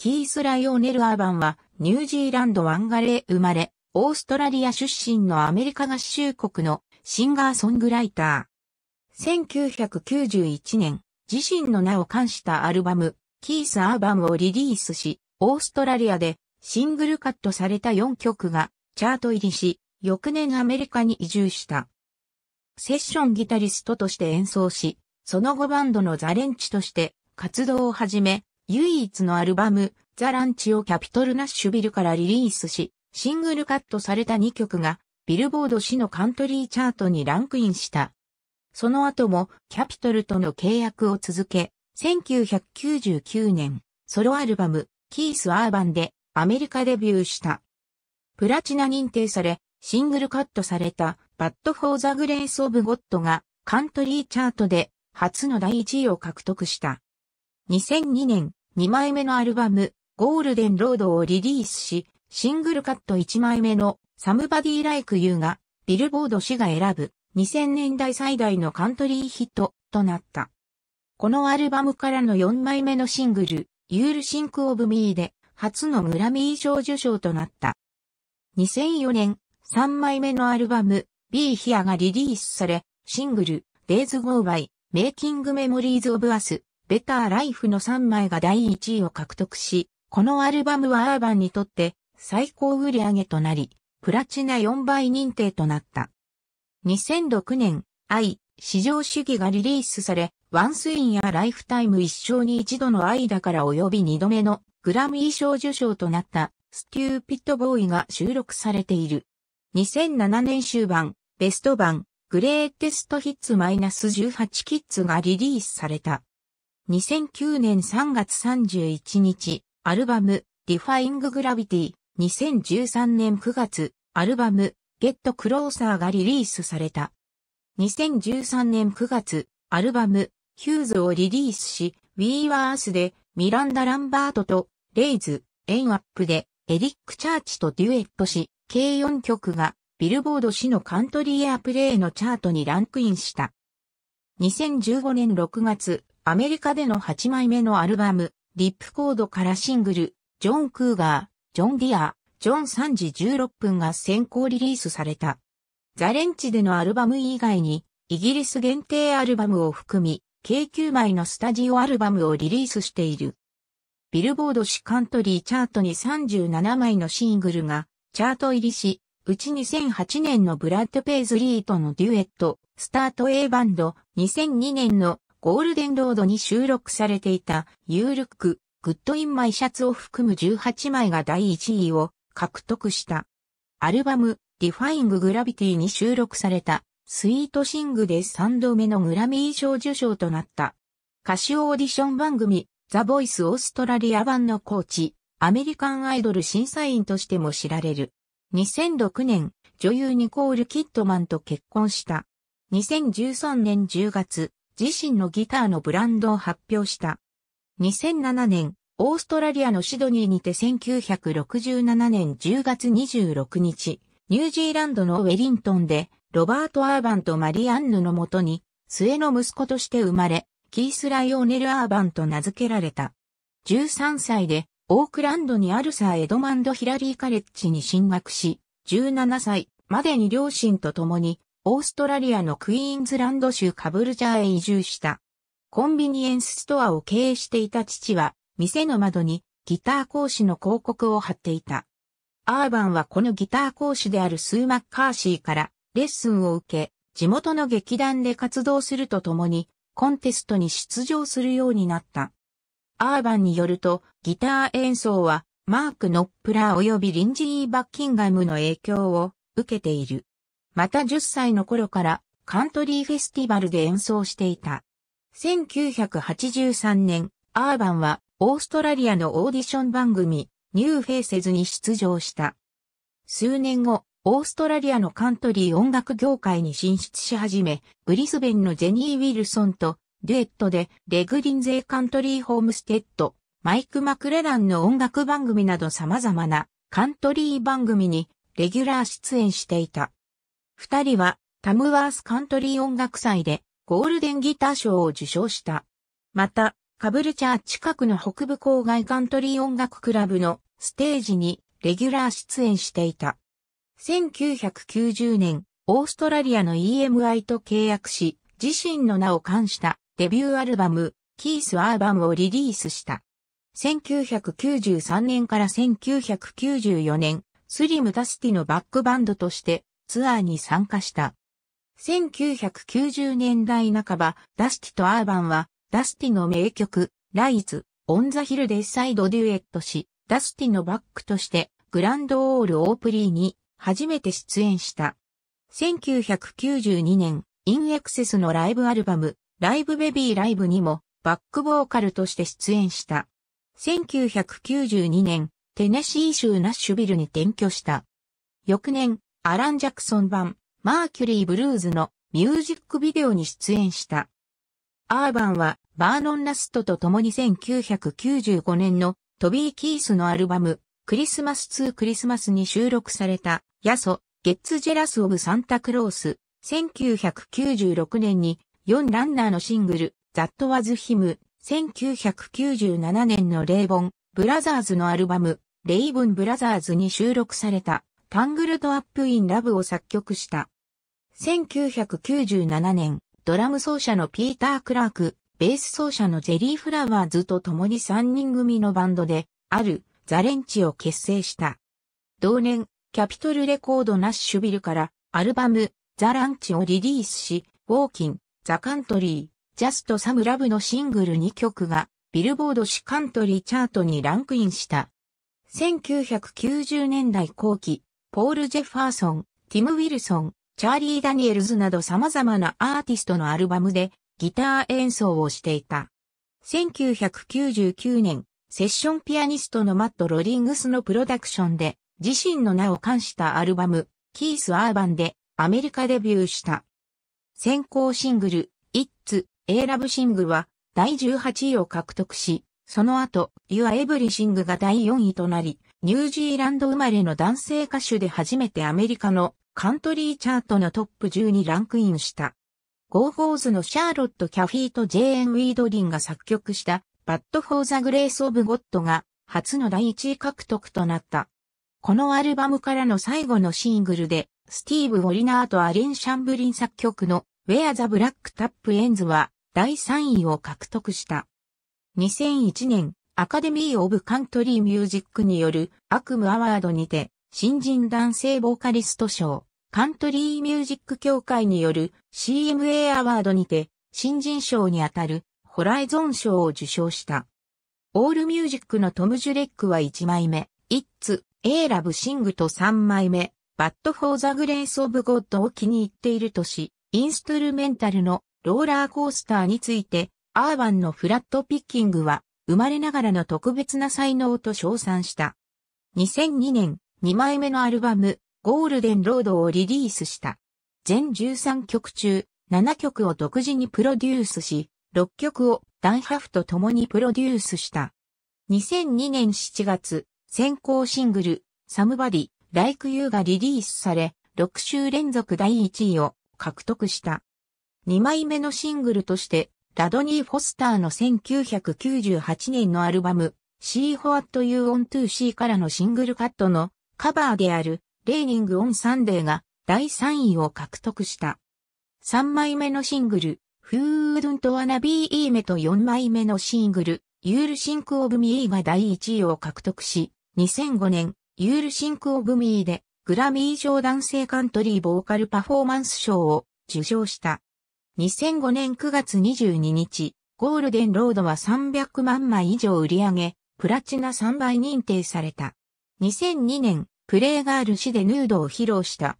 キース・ライオネル・アーバンは、ニュージーランド・ワンガレー生まれ、オーストラリア出身のアメリカ合衆国のシンガーソングライター。1991年、自身の名を冠したアルバム、キース・アーバンをリリースし、オーストラリアでシングルカットされた4曲がチャート入りし、翌年アメリカに移住した。セッションギタリストとして演奏し、その後バンドのザレンチとして活動を始め、唯一のアルバム、ザ・ランチをキャピトル・ナッシュビルからリリースし、シングルカットされた2曲が、ビルボード氏のカントリーチャートにランクインした。その後もキャピトルとの契約を続け、1999年、ソロアルバム、キース・アーバンでアメリカデビューした。プラチナ認定され、シングルカットされた、バッド・フォー・ザ・グレース・オブ・ゴッドが、カントリーチャートで、初の第1位を獲得した。2002年、2枚目のアルバム、ゴールデンロードをリリースし、シングルカット1枚目のサムバディ・ライク・ユーが、ビルボード氏が選ぶ2000年代最大のカントリーヒットとなった。このアルバムからの4枚目のシングル、ユールシンクオブミーで、初のグラミー賞受賞となった。2004年、3枚目のアルバム、Be Here がリリースされ、シングル、Days Go By, Making Memories of Us ベターライフの3枚が第1位を獲得し、このアルバムはアーバンにとって最高売上となり、プラチナ4倍認定となった。2006年、愛、市場主義がリリースされ、ワンスインやライフタイム一生に一度の愛だから及び二度目のグラミー賞受賞となったステューピットボーイが収録されている。2007年終盤、ベスト版、グレーテストヒッツ -18 キッズがリリースされた。2009年3月31日、アルバム、Defying Gravity、2013年9月、アルバム、Get Closer がリリースされた。2013年9月、アルバム、ヒューズをリリースし、We Were Us で、ミランダ・ランバートと、レイズ、エンアップで、エリック・チャーチとデュエットし、計4曲が、ビルボード氏のカントリーエアプレイのチャートにランクインした。2015年6月、アメリカでの8枚目のアルバム、リップコードからシングル、ジョン・クーガー、ジョン・ディア、ジョン3時16分が先行リリースされた。ザレンチでのアルバム以外に、イギリス限定アルバムを含み、計9枚のスタジオアルバムをリリースしている。ビルボード市カントリーチャートに37枚のシングルが、チャート入りし、うち2008年のブラッド・ペイズリーとのデュエット、スタート A バンド、2002年のゴールデンロードに収録されていた、ユールック、グッドインマイシャツを含む18枚が第1位を獲得した。アルバム、ディファイング・グラビティに収録された、スイートシングで3度目のグラミー賞受賞となった。歌手オーディション番組、ザ・ボイス・オーストラリア版のコーチ、アメリカンアイドル審査員としても知られる。2006年、女優ニコール・キッドマンと結婚した。2013年10月、自身のギターのブランドを発表した。2007年、オーストラリアのシドニーにて1967年10月26日、ニュージーランドのウェリントンで、ロバート・アーバンとマリアンヌのもとに、末の息子として生まれ、キース・ライオーネル・アーバンと名付けられた。13歳で、オークランドにあるサー・エドマンド・ヒラリー・カレッジに進学し、17歳までに両親と共にオーストラリアのクイーンズランド州カブルジャーへ移住した。コンビニエンスストアを経営していた父は、店の窓にギター講師の広告を貼っていた。アーバンはこのギター講師であるスー・マッカーシーからレッスンを受け、地元の劇団で活動するとともに、コンテストに出場するようになった。アーバンによると、ギター演奏は、マーク・ノップラー及びリンジー・バッキンガムの影響を受けている。また10歳の頃からカントリーフェスティバルで演奏していた。1983年、アーバンはオーストラリアのオーディション番組ニューフェイセズに出場した。数年後、オーストラリアのカントリー音楽業界に進出し始め、ブリスベンのジェニー・ウィルソンとデュエットでレグリンゼーカントリーホームステッド、マイク・マクレランの音楽番組など様々なカントリー番組にレギュラー出演していた。二人はタムワースカントリー音楽祭でゴールデンギター賞を受賞した。また、カブルチャー近くの北部郊外カントリー音楽クラブのステージにレギュラー出演していた。1990年、オーストラリアの EMI と契約し、自身の名を冠したデビューアルバム、キース・アーバムをリリースした。1993年から1994年、スリム・ダスティのバックバンドとしてツアーに参加した。1990年代半ば、ダスティとアーバンは、ダスティの名曲、ライズ、オンザヒルで再度デュエットし、ダスティのバックとして、グランドオールオープリーに初めて出演した。1992年、インエクセスのライブアルバム、ライブベビーライブにもバックボーカルとして出演した。1992年、テネシー州ナッシュビルに転居した。翌年、アラン・ジャクソン版、マーキュリー・ブルーズのミュージックビデオに出演した。アーバンは、バーノン・ラストと共に1995年のトビー・キースのアルバム、クリスマスツー・クリスマスに収録された、ヤソ、ゲッツ・ジェラス・オブ・サンタ・クロース、1996年に、4ランナーのシングル、ザット・ワズ・ヒム、1997年のレイボン、ブラザーズのアルバム、レイヴン・ブラザーズに収録された。タングルドアップインラブを作曲した。1997年、ドラム奏者のピーター・クラーク、ベース奏者のジェリー・フラワーズと共に3人組のバンドで、ある、ザレンチを結成した。同年、キャピトルレコードナッシュビルから、アルバム、ザ・ランチをリリースし、ウォーキン、ザ・カントリー、ジャスト・サム・ラブのシングル2曲が、ビルボードシカントリーチャートにランクインした。1990年代後期、ポール・ジェファーソン、ティム・ウィルソン、チャーリー・ダニエルズなど様々なアーティストのアルバムでギター演奏をしていた。1999年、セッションピアニストのマット・ロリングスのプロダクションで自身の名を冠したアルバム、キース・アーバンでアメリカデビューした。先行シングル、イッツ・エイラブ・シングは第18位を獲得し、その後、Your Everything が第4位となり、ニュージーランド生まれの男性歌手で初めてアメリカのカントリーチャートのトップ10にランクインした。ゴーホーズのシャーロット・キャフィーとジェーン・ウィードリンが作曲したバッド・フォー・ザ・グレース・オブ・ゴッドが初の第1位獲得となった。このアルバムからの最後のシングルで、スティーブ・ウォリナーとアレン・シャンブリン作曲の Where the Black Tap Ends は第3位を獲得した。2001年、アカデミー・オブ・カントリー・ミュージックによる悪夢アワードにて、新人男性ボーカリスト賞、カントリー・ミュージック協会による CMA アワードにて、新人賞にあたるホライゾン賞を受賞した。オールミュージックのトム・ジュレックは1枚目、イッツ・エーラブ・シングと3枚目、バット・フォー・ザ・グレイス・オブ・ゴッドを気に入っているとし、インストゥルメンタルのローラーコースターについて、アーバンのフラットピッキングは生まれながらの特別な才能と称賛した。2002年、2枚目のアルバム、ゴールデンロードをリリースした。全13曲中、7曲を独自にプロデュースし、6曲をダンハフと共にプロデュースした。2002年7月、先行シングル、サムバディ、ライクユーがリリースされ、6週連続第1位を獲得した。2枚目のシングルとしてラドニー・フォスターの1998年のアルバム、See What You トゥ n t ー o See からのシングルカットのカバーであるレーニング・オン・サンデーが第3位を獲得した。3枚目のシングル、フードントワナ d n t w Be メと4枚目のシングル、ユール・シンク・オブ・ミー Me が第1位を獲得し、2005年、ユール・シンク・オブ・ミー Me でグラミー賞男性カントリーボーカルパフォーマンス賞を受賞した。2005年9月22日、ゴールデンロードは300万枚以上売り上げ、プラチナ3倍認定された。2002年、プレイガール誌でヌードを披露した。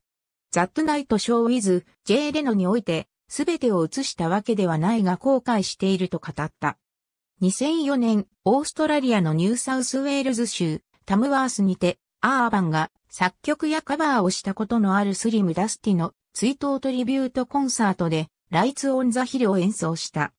ザットナイトショーウィズ、J レノにおいて、すべてを映したわけではないが後悔していると語った。2004年、オーストラリアのニューサウスウェールズ州、タムワースにて、アーバンが作曲やカバーをしたことのあるスリム・ダスティの追悼トリビュートコンサートでライツ・オン・ザ・ヒルを演奏した。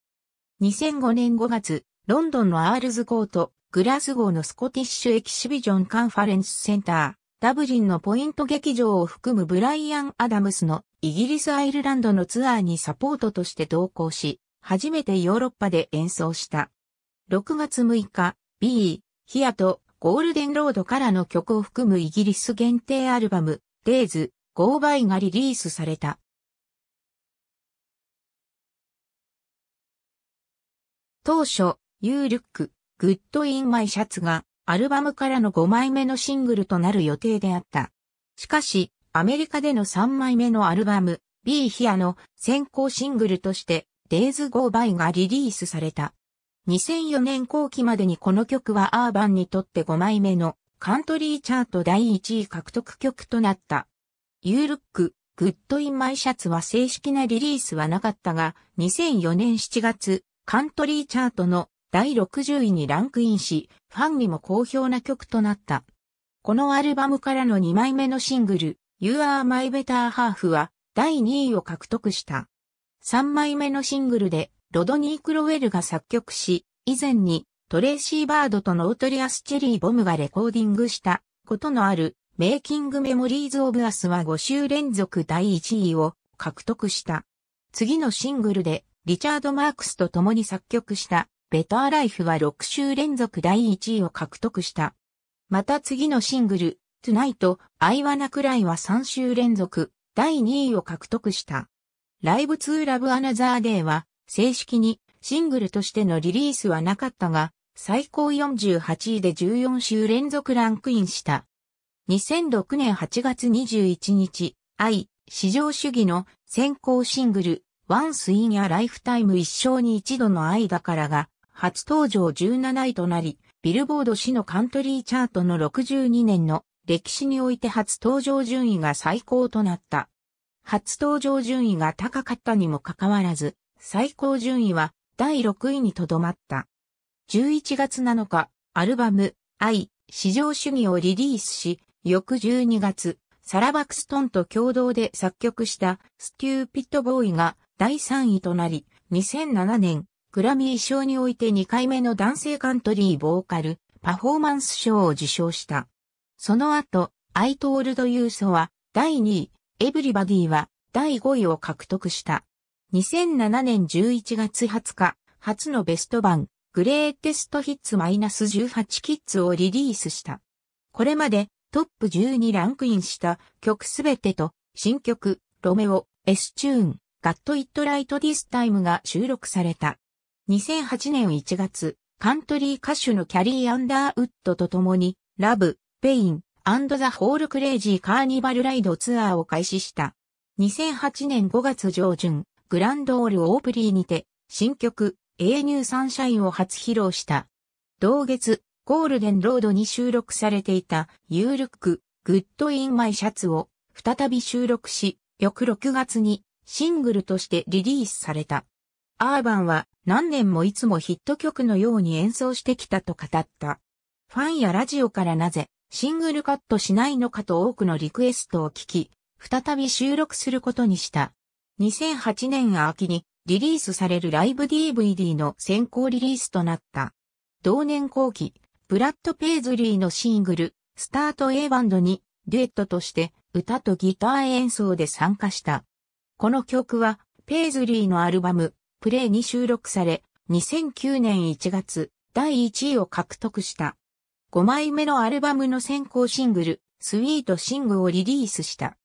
2005年5月、ロンドンのアールズコート、グラスゴーのスコティッシュ・エキシビジョン・カンファレンス・センター、ダブリンのポイント劇場を含むブライアン・アダムスのイギリス・アイルランドのツアーにサポートとして同行し、初めてヨーロッパで演奏した。6月6日、B、ヒアとゴールデンロードからの曲を含むイギリス限定アルバム、デイズ、ゴーバイがリリースされた。当初、You Look, Good in My Shirts がアルバムからの5枚目のシングルとなる予定であった。しかし、アメリカでの3枚目のアルバム、Be Here の先行シングルとして Days Go By がリリースされた。2004年後期までにこの曲はアーバンにとって5枚目のカントリーチャート第1位獲得曲となった。You Look, Good in My Shirts は正式なリリースはなかったが、2004年7月、カントリーチャートの第60位にランクインし、ファンにも好評な曲となった。このアルバムからの2枚目のシングル、You Are My Better Half は第2位を獲得した。3枚目のシングルでロドニー・クロウェルが作曲し、以前にトレーシー・バードとノートリアス・チェリー・ボムがレコーディングしたことのあるメイキング・メモリーズ・オブ・アスは5週連続第1位を獲得した。次のシングルでリチャード・マークスと共に作曲したベター・ライフは6週連続第1位を獲得した。また次のシングル、トゥナイト、アイワナクライは3週連続第2位を獲得した。ライブツー・ラブ・アナザー・デーは正式にシングルとしてのリリースはなかったが、最高48位で14週連続ランクインした。2006年8月21日、愛、至上主義の先行シングル、ワンスインやライフタイム一生に一度の間からが、初登場17位となり、ビルボード市のカントリーチャートの62年の歴史において初登場順位が最高となった。初登場順位が高かったにもかかわらず、最高順位は第6位にとどまった。11月7日、アルバム、愛、市場主義をリリースし、翌12月、サラ・バクストンと共同で作曲したスキューピッド・ボーイが第3位となり、2007年、グラミー賞において2回目の男性カントリーボーカル、パフォーマンス賞を受賞した。その後、アイトールドユーソは第2位、エブリバディは第5位を獲得した。2007年11月20日、初のベスト版、グレーテストヒッツ -18 キッズをリリースした。これまでトップ10にランクインした曲すべてと新曲ロメオ、エスチューン、ガット・イット・ライト・ディス・タイムが収録された。2008年1月、カントリー歌手のキャリー・アンダーウッドと共に、ラブ、ペイン、アンドザ・ホール・クレイジー・カーニバル・ライドツアーを開始した。2008年5月上旬、グランドオール・オープリーにて、新曲、A ニュー・サンシャインを初披露した。同月、ゴールデンロードに収録されていたユーロック、グッドインマイシャツを再び収録し、翌6月にシングルとしてリリースされた。アーバンは何年もいつもヒット曲のように演奏してきたと語った。ファンやラジオからなぜシングルカットしないのかと多くのリクエストを聞き、再び収録することにした。2008年秋にリリースされるライブ DVD の先行リリースとなった。同年後期、ブラッド・ペイズリーのシングル、スタート A バンドに、デュエットとして歌とギター演奏で参加した。この曲は、ペイズリーのアルバム、プレイに収録され、2009年1月、第1位を獲得した。5枚目のアルバムの先行シングル、スイートシングをリリースした。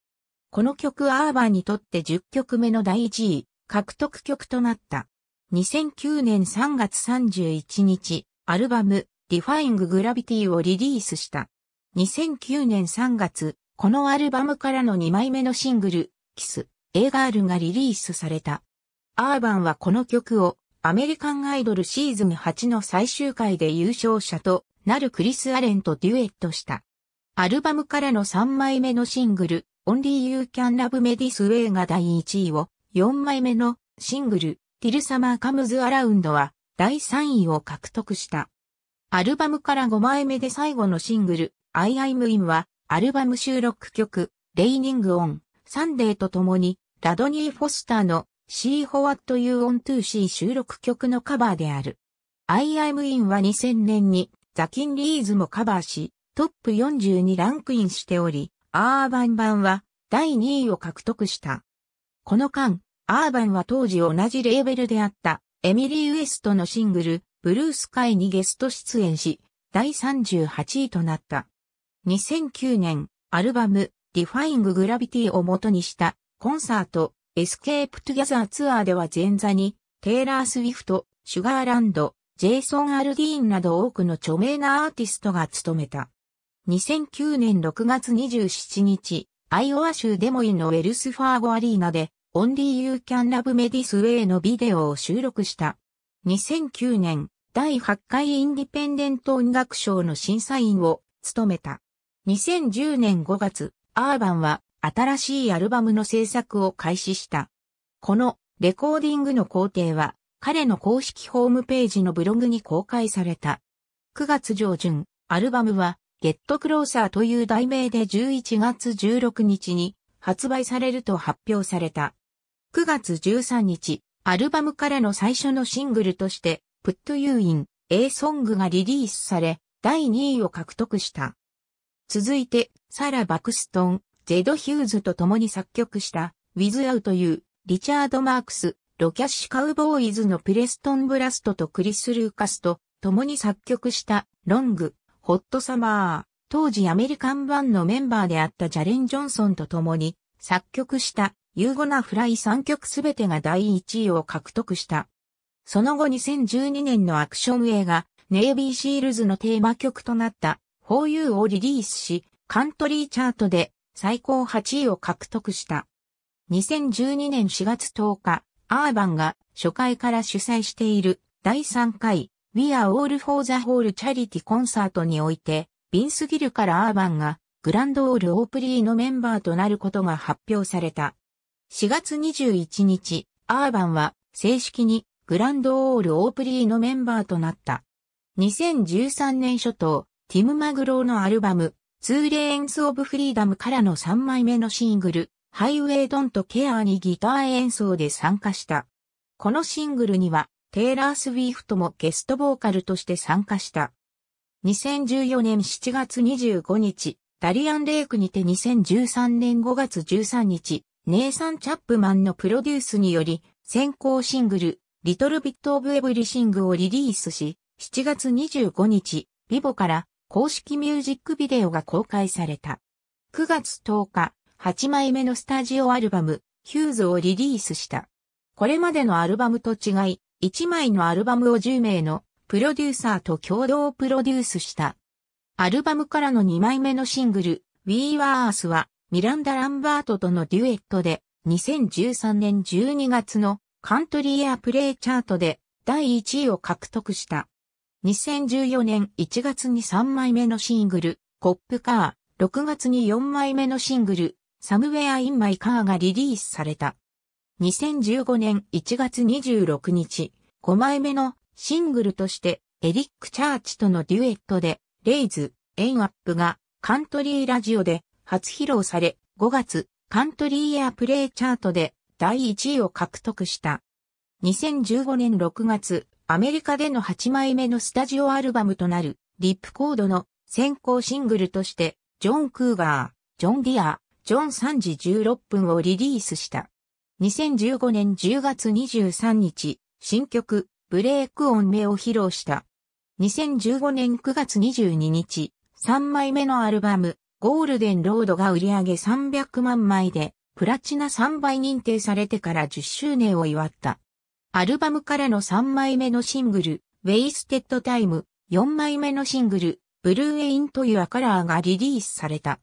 この曲アーバーにとって10曲目の第1位、獲得曲となった。2009年3月31日、アルバム、Defying Gravity をリリースした。2009年3月、このアルバムからの2枚目のシングル、キス、A ーガールがリリースされた。アーバンはこの曲をアメリカンアイドルシーズン8の最終回で優勝者となるクリス・アレンとデュエットした。アルバムからの3枚目のシングル、Only You Can Love Me This Way が第1位を、4枚目のシングル、Till Summer Comes Around は第3位を獲得した。アルバムから5枚目で最後のシングル、I I'm In は、アルバム収録曲、レイニングオン、サンデーと共に、ラドニー・フォスターのシー・ホ w ット・ユ You トゥ n シー収録曲のカバーである。I I'm In は2000年に、ザ・キンリーズもカバーし、トップ40にランクインしており、アーバン版は第2位を獲得した。この間、アーバンは当時同じレーベルであったエミリー・ウエストのシングル、ブルースカイにゲスト出演し、第38位となった。2009年、アルバム、Defying Gravity を元にしたコンサート、Escape Together ツアーでは前座に、テイラー・スウィフト、シュガーランド、ジェイソン・アルディーンなど多くの著名なアーティストが務めた。2009年6月27日、アイオワ州デモインのウェルスファーゴアリーナで、オンリー・ユー・キャン・ラブ・メディス・ウェイのビデオを収録した。2009年、第8回インディペンデント音楽賞の審査員を務めた。2010年5月、アーバンは新しいアルバムの制作を開始した。このレコーディングの工程は彼の公式ホームページのブログに公開された。9月上旬、アルバムはゲットクローサーという題名で11月16日に発売されると発表された。9月13日、アルバムからの最初のシングルとしてプットユーイン、A ソングがリリースされ、第2位を獲得した。続いて、サラ・バクストン、ゼド・ヒューズと共に作曲した、With Out という、リチャード・マークス、ロキャッシュ・カウボーイズのプレストン・ブラストとクリス・ルーカスと共に作曲した、ロング、ホット・サマー、当時アメリカン版のメンバーであったジャレン・ジョンソンと共に、作曲した、ユーゴナ・フライ3曲すべてが第1位を獲得した。その後2012年のアクション映画、ネイビーシールズのテーマ曲となった、For You をリリースし、カントリーチャートで最高8位を獲得した。2012年4月10日、アーバンが初回から主催している第3回 We Are All for the h o l e チャリティコンサートにおいて、ビンスギルからアーバンがグランドオールオープリーのメンバーとなることが発表された。4月21日、アーバンは正式にグランドオールオープリーのメンバーとなった。2013年初頭、ティム・マグローのアルバム、ツーレーンス・オブ・フリーダムからの3枚目のシングル、ハイウェイ・ドント・ケアにギター演奏で参加した。このシングルには、テイラー・スウィーフともゲストボーカルとして参加した。2014年7月25日、ダリアン・レイクにて2013年5月13日、ネイサン・チャップマンのプロデュースにより、先行シングル、リトルビットオブエブリシングをリリースし、7月25日、ビボから公式ミュージックビデオが公開された。9月10日、8枚目のスタジオアルバム、ヒューズをリリースした。これまでのアルバムと違い、1枚のアルバムを10名のプロデューサーと共同プロデュースした。アルバムからの2枚目のシングル、We Were Earth は、ミランダ・ランバートとのデュエットで、2013年12月のカントリーエアプレイチャートで第1位を獲得した。2014年1月に3枚目のシングル、コップカー、6月に4枚目のシングル、サムウェア・イン・マイ・カーがリリースされた。2015年1月26日、5枚目のシングルとして、エリック・チャーチとのデュエットで、レイズ、エン・アップがカントリーラジオで初披露され、5月、カントリーエアプレイチャートで第1位を獲得した。2015年6月、アメリカでの8枚目のスタジオアルバムとなる、リップコードの先行シングルとして、ジョン・クーガー、ジョン・ディア、ジョン3時16分をリリースした。2015年10月23日、新曲、ブレイクオン目を披露した。2015年9月22日、3枚目のアルバム、ゴールデンロードが売り上げ300万枚で、プラチナ3倍認定されてから10周年を祝った。アルバムからの3枚目のシングル、ウェイステッドタイム、4枚目のシングル、ブルーエインとい c アカラーがリリースされた。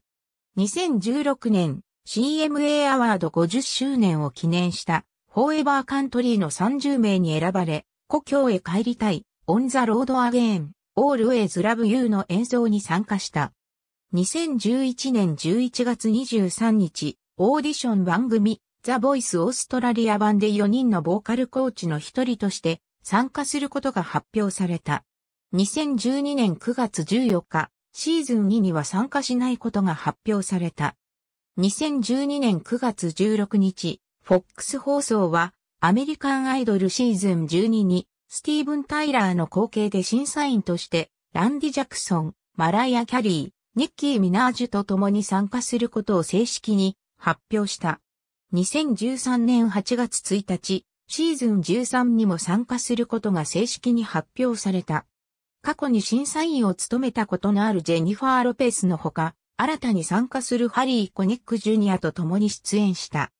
2016年 CMA アワード50周年を記念した e v ーエバーカントリーの30名に選ばれ、故郷へ帰りたい、オンザロードアゲーン、オールウェイズラブユーの演奏に参加した。2011年11月23日、オーディション番組、ザ・ボイス・オーストラリア版で4人のボーカルコーチの一人として参加することが発表された。2012年9月14日、シーズン2には参加しないことが発表された。2012年9月16日、FOX 放送は、アメリカンアイドルシーズン12に、スティーブン・タイラーの後継で審査員として、ランディ・ジャクソン、マライア・キャリー、ニッキー・ミナージュと共に参加することを正式に発表した。2013年8月1日、シーズン13にも参加することが正式に発表された。過去に審査員を務めたことのあるジェニファー・ロペスのほか、新たに参加するハリー・コニック・ジュニアと共に出演した。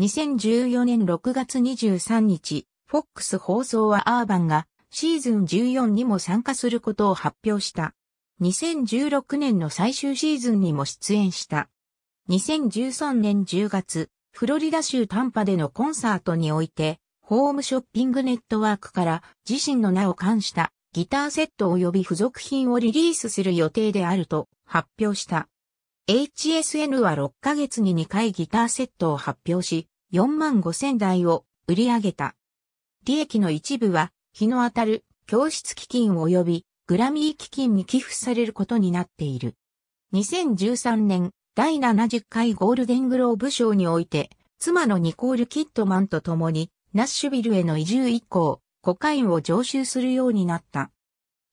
2014年6月23日、FOX 放送はアーバンがシーズン14にも参加することを発表した。2016年の最終シーズンにも出演した。2013年10月、フロリダ州タンパでのコンサートにおいて、ホームショッピングネットワークから自身の名を冠したギターセット及び付属品をリリースする予定であると発表した。HSN は6ヶ月に2回ギターセットを発表し、4万5千台を売り上げた。利益の一部は、日の当たる教室基金及びグラミー基金に寄付されることになっている。2013年第70回ゴールデングローブ賞において、妻のニコール・キットマンと共に、ナッシュビルへの移住以降、コカインを常習するようになった。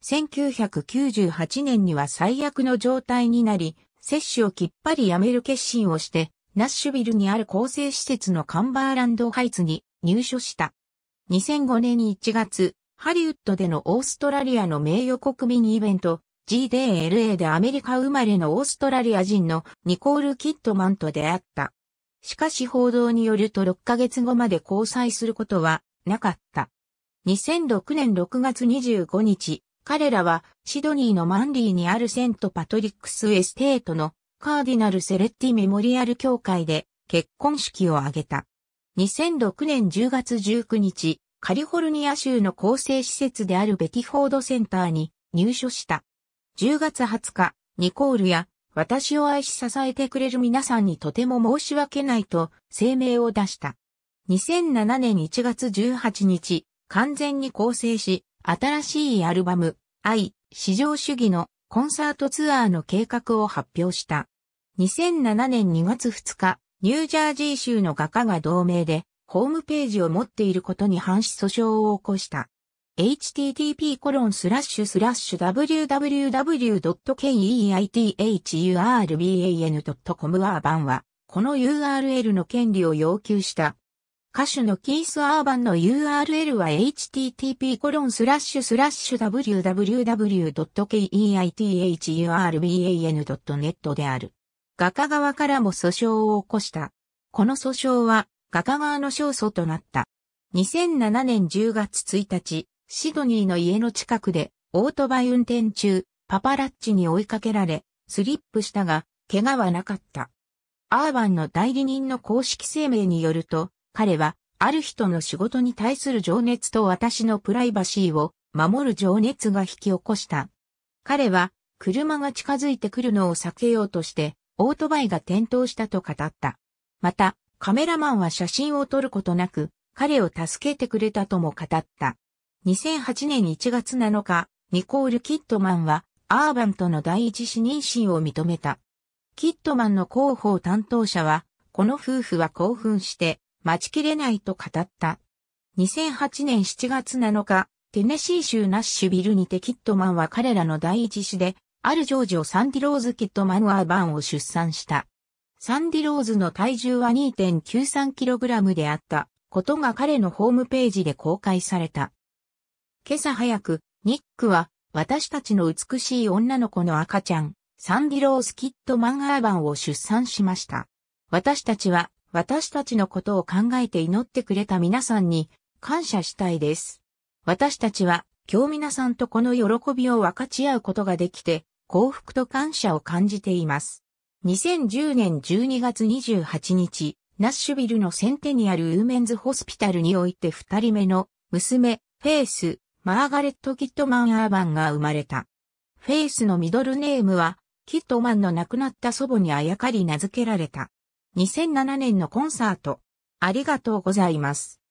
1998年には最悪の状態になり、摂取をきっぱりやめる決心をして、ナッシュビルにある厚生施設のカンバーランドハイツに入所した。2005年1月、ハリウッドでのオーストラリアの名誉国民イベント、GDLA でアメリカ生まれのオーストラリア人のニコール・キットマンと出会った。しかし報道によると6ヶ月後まで交際することはなかった。2006年6月25日、彼らはシドニーのマンリーにあるセントパトリックスエステートのカーディナルセレッティメモリアル協会で結婚式を挙げた。2006年10月19日、カリフォルニア州の構成施設であるベティフォードセンターに入所した。10月20日、ニコールや、私を愛し支えてくれる皆さんにとても申し訳ないと声明を出した。2007年1月18日、完全に構成し、新しいアルバム、愛、至上主義のコンサートツアーの計画を発表した。2007年2月2日、ニュージャージー州の画家が同盟で、ホームページを持っていることに反し訴訟を起こした。http://www.keithurban.com アーバンは、この URL の権利を要求した。歌手のキース・アーバンの URL は http://www.keithurban.net である。画家側からも訴訟を起こした。この訴訟は画家側の勝訴となった。2007年10月1日、シドニーの家の近くで、オートバイ運転中、パパラッチに追いかけられ、スリップしたが、怪我はなかった。アーバンの代理人の公式声明によると、彼は、ある人の仕事に対する情熱と私のプライバシーを守る情熱が引き起こした。彼は、車が近づいてくるのを避けようとして、オートバイが転倒したと語った。また、カメラマンは写真を撮ることなく、彼を助けてくれたとも語った。2008年1月7日、ニコール・キットマンは、アーバンとの第一子妊娠を認めた。キットマンの広報担当者は、この夫婦は興奮して、待ちきれないと語った。2008年7月7日、テネシー州ナッシュビルにてキットマンは彼らの第一子で、あるジョージをサンディローズ・キットマン・アーバンを出産した。サンディローズの体重は 2.93kg であったことが彼のホームページで公開された。今朝早く、ニックは、私たちの美しい女の子の赤ちゃん、サンディロースキットマンアーバンを出産しました。私たちは、私たちのことを考えて祈ってくれた皆さんに、感謝したいです。私たちは、今日皆さんとこの喜びを分かち合うことができて、幸福と感謝を感じています。2010年12月28日、ナッシュビルの先手にあるウーメンズホスピタルにおいて二人目の娘、フェイス、マーガレット・キットマン・アーバンが生まれた。フェイスのミドルネームは、キットマンの亡くなった祖母にあやかり名付けられた。2007年のコンサート、ありがとうございます。